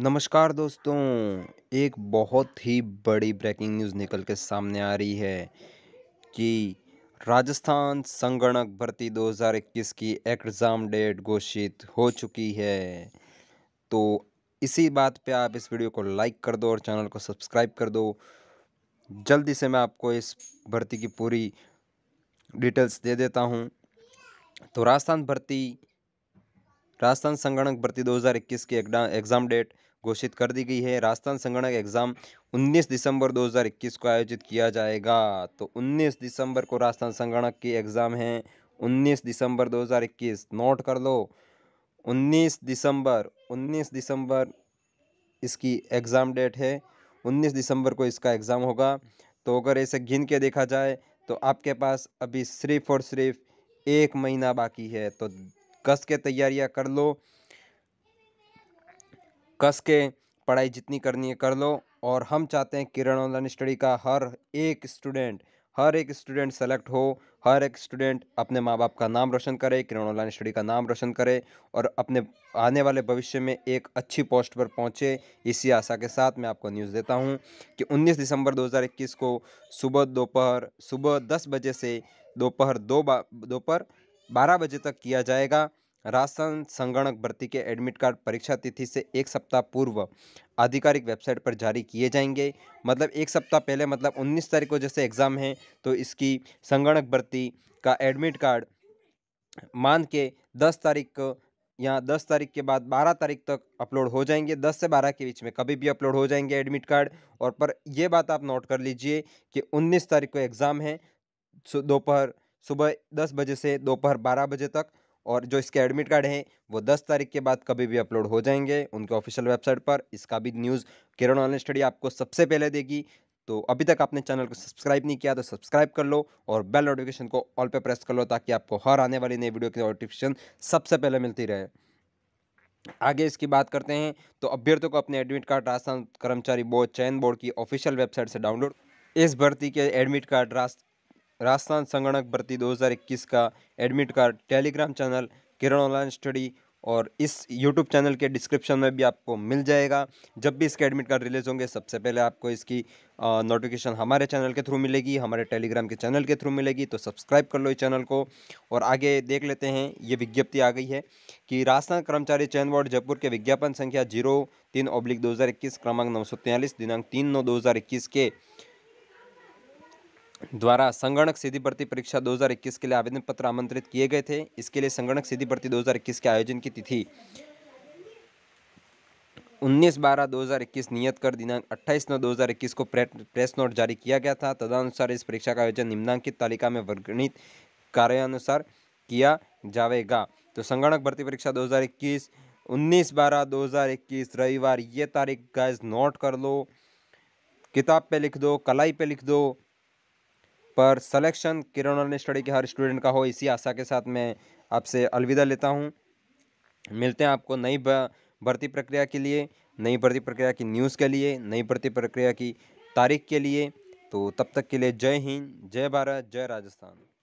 नमस्कार दोस्तों एक बहुत ही बड़ी ब्रेकिंग न्यूज़ निकल के सामने आ रही है कि राजस्थान संगणक भर्ती 2021 की एग्ज़ाम डेट घोषित हो चुकी है तो इसी बात पे आप इस वीडियो को लाइक कर दो और चैनल को सब्सक्राइब कर दो जल्दी से मैं आपको इस भर्ती की पूरी डिटेल्स दे देता हूँ तो राजस्थान भर्ती राजस्थान संगणक भर्ती 2021 की एग्ज़ाम डेट घोषित कर दी गई है राजस्थान संगणक एग्ज़ाम 19 दिसंबर 2021 को आयोजित किया जाएगा तो 19 दिसंबर को राजस्थान संगणक की एग्ज़ाम है 19 दिसंबर 2021 नोट कर लो 19 दिसंबर 19 दिसंबर इसकी एग्ज़ाम डेट है 19 दिसंबर को इसका एग्ज़ाम होगा तो अगर ऐसे गिन के देखा जाए तो आपके पास अभी सिर्फ और सिर्फ एक महीना बाकी है तो कस के तैयारियाँ कर लो कस के पढ़ाई जितनी करनी है कर लो और हम चाहते हैं किरण ऑनलाइन स्टडी का हर एक स्टूडेंट हर एक स्टूडेंट सेलेक्ट हो हर एक स्टूडेंट अपने माँ बाप का नाम रोशन करे किरण ऑनलाइन स्टडी का नाम रोशन करे और अपने आने वाले भविष्य में एक अच्छी पोस्ट पर पहुँचे इसी आशा के साथ मैं आपको न्यूज़ देता हूँ कि 19 दिसंबर 2021 को सुबह दोपहर सुबह दस बजे से दोपहर दो दोपहर बारह बजे तक किया जाएगा राजस्थान संगणक भर्ती के एडमिट कार्ड परीक्षा तिथि से एक सप्ताह पूर्व आधिकारिक वेबसाइट पर जारी किए जाएंगे मतलब एक सप्ताह पहले मतलब 19 तारीख को जैसे एग्ज़ाम है तो इसकी संगणक भर्ती का एडमिट कार्ड मान के 10 तारीख को या 10 तारीख के बाद 12 तारीख तक अपलोड हो जाएंगे 10 से 12 के बीच में कभी भी अपलोड हो जाएंगे एडमिट कार्ड और पर यह बात आप नोट कर लीजिए कि उन्नीस तारीख को एग्ज़ाम है दोपहर सुबह दस बजे से दोपहर बारह बजे तक और जो इसके एडमिट कार्ड हैं वो 10 तारीख के बाद कभी भी अपलोड हो जाएंगे उनके ऑफिशियल वेबसाइट पर इसका भी न्यूज़ केरल ऑनलाइन स्टडी आपको सबसे पहले देगी तो अभी तक आपने चैनल को सब्सक्राइब नहीं किया तो सब्सक्राइब कर लो और बेल नोटिफिकेशन को ऑल पे प्रेस कर लो ताकि आपको हर आने वाली नई वीडियो की नोटिफिकेशन सबसे पहले मिलती रहे आगे इसकी बात करते हैं तो अभ्यर्थियों को अपने एडमिट कार्ड राजस्थान कर्मचारी बोर्ड चयन बोर्ड की ऑफिशियल वेबसाइट से डाउनलोड इस भर्ती के एडमिट कार्ड राष्ट्र राजस्थान संगणक भर्ती 2021 का admit card Telegram channel Kiran online study और इस यूट्यूब चैनल के डिस्क्रिप्शन में भी आपको मिल जाएगा जब भी इसके एडमिट कार्ड रिलीज़ होंगे सबसे पहले आपको इसकी नोटिफिकेशन हमारे चैनल के थ्रू मिलेगी हमारे टेलीग्राम के चैनल के थ्रू मिलेगी तो सब्सक्राइब कर लो इस चैनल को और आगे देख लेते हैं ये विज्ञप्ति आ गई है कि राजस्थान कर्मचारी चयन बोर्ड जयपुर के विज्ञापन संख्या जीरो तीन ओब्लिक दो क्रमांक नौ दिनांक तीन नौ दो के द्वारा संगणक सीधी भर्ती परीक्षा 2021 के लिए आवेदन पत्र आमंत्रित किए गए थे इसके लिए संगणक सीधी भर्ती 2021 के आयोजन की तिथि 19 बारह 2021 नियत कर दिनांक 28 नौ 2021 को प्रेस नोट जारी किया गया था तदनुसार इस परीक्षा का आयोजन निम्नांकित तालिका में वर्गणित कार्यानुसार किया जाएगा तो संगणक भर्ती परीक्षा 2021 उन्नीस बारह इक्कीस रविवार ये तारीख गाइस नोट कर लो किताब पे लिख दो कलाई पे लिख दो पर सलेक्शन किरण स्टडी के हर स्टूडेंट का हो इसी आशा के साथ मैं आपसे अलविदा लेता हूँ मिलते हैं आपको नई भर्ती प्रक्रिया के लिए नई भर्ती प्रक्रिया की न्यूज़ के लिए नई भर्ती प्रक्रिया की तारीख के लिए तो तब तक के लिए जय हिंद जय भारत जय राजस्थान